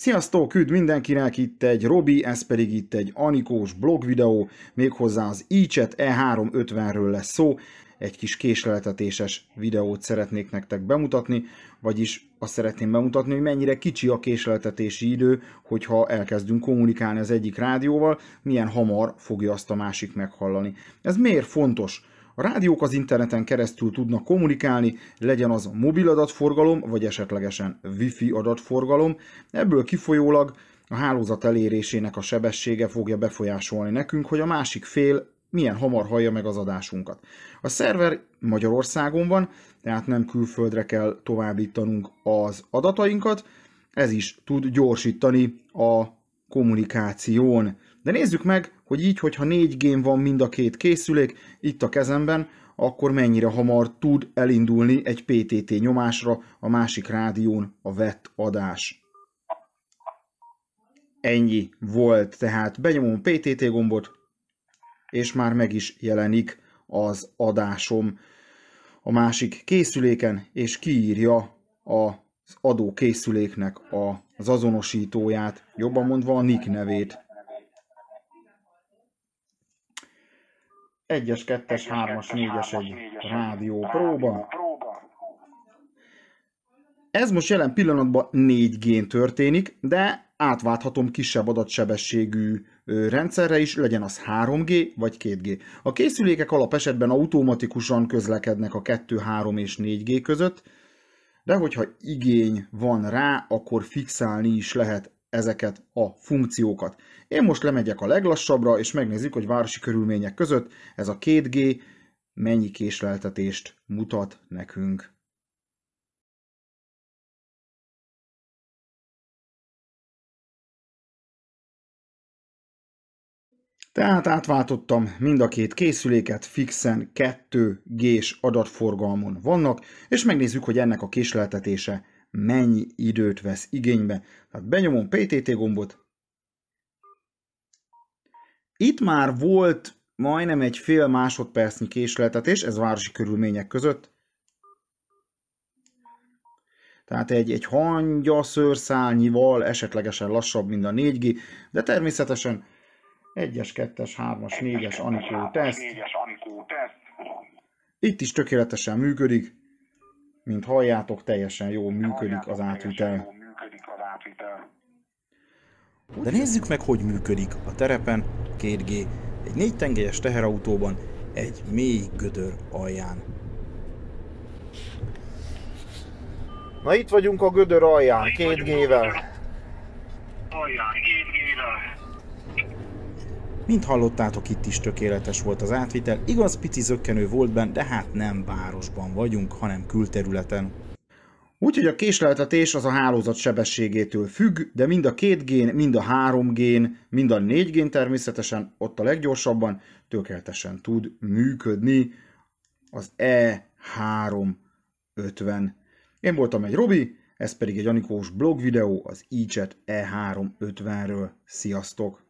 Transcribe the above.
Sziasztok, üdv mindenkinek, itt egy Robi, ez pedig itt egy Anikós blog videó, méghozzá az iChat E350-ről lesz szó, egy kis késleltetéses videót szeretnék nektek bemutatni, vagyis azt szeretném bemutatni, hogy mennyire kicsi a késleltetési idő, hogyha elkezdünk kommunikálni az egyik rádióval, milyen hamar fogja azt a másik meghallani. Ez miért fontos? A rádiók az interneten keresztül tudnak kommunikálni, legyen az mobil adatforgalom, vagy esetlegesen wifi adatforgalom. Ebből kifolyólag a hálózat elérésének a sebessége fogja befolyásolni nekünk, hogy a másik fél milyen hamar hallja meg az adásunkat. A szerver Magyarországon van, tehát nem külföldre kell továbbítanunk az adatainkat, ez is tud gyorsítani a kommunikáción. De nézzük meg, hogy így, hogyha négy gén van mind a két készülék itt a kezemben, akkor mennyire hamar tud elindulni egy PTT nyomásra a másik rádión a vett adás. Ennyi volt, tehát benyomom PTT gombot, és már meg is jelenik az adásom a másik készüléken, és kiírja az adókészüléknek az azonosítóját, jobban mondva a nick nevét. 1-es, 2-es, 3-as, 4-es egy rádió próba. Ez most jelen pillanatban 4 gén történik, de átválthatom kisebb adatsebességű rendszerre is, legyen az 3G vagy 2G. A készülékek alap esetben automatikusan közlekednek a 2, 3 és 4G között, de hogyha igény van rá, akkor fixálni is lehet ezeket a funkciókat. Én most lemegyek a leglassabbra, és megnézzük, hogy városi körülmények között ez a 2G mennyi késleltetést mutat nekünk. Tehát átváltottam mind a két készüléket, fixen 2G-s adatforgalmon vannak, és megnézzük, hogy ennek a késleltetése mennyi időt vesz igénybe. Tehát benyomom PTT gombot. Itt már volt majdnem egy fél másodpercnyi késletetés, ez városi körülmények között. Tehát egy, egy hangyaszőrszálnyival esetlegesen lassabb, mint a 4G, de természetesen 1-es, 2-es, 3-as, 4-es Anikó teszt. Itt is tökéletesen működik. Mint halljátok, teljesen jól működik az átvitel. De nézzük meg, hogy működik a terepen 2G egy négy tengelyes teherautóban egy mély gödör alján. Na itt vagyunk a gödör alján, 2G-vel. Alján, 2G-vel. Mint hallottátok, itt is tökéletes volt az átvitel, igaz pici zökkenő volt benne, de hát nem városban vagyunk, hanem külterületen. Úgyhogy a késleltetés az a hálózat sebességétől függ, de mind a két gén, mind a három gén, mind a négy gén természetesen ott a leggyorsabban tökéletesen tud működni az E350. Én voltam egy Robi, ez pedig egy Anikós blog videó az e E350-ről. Sziasztok!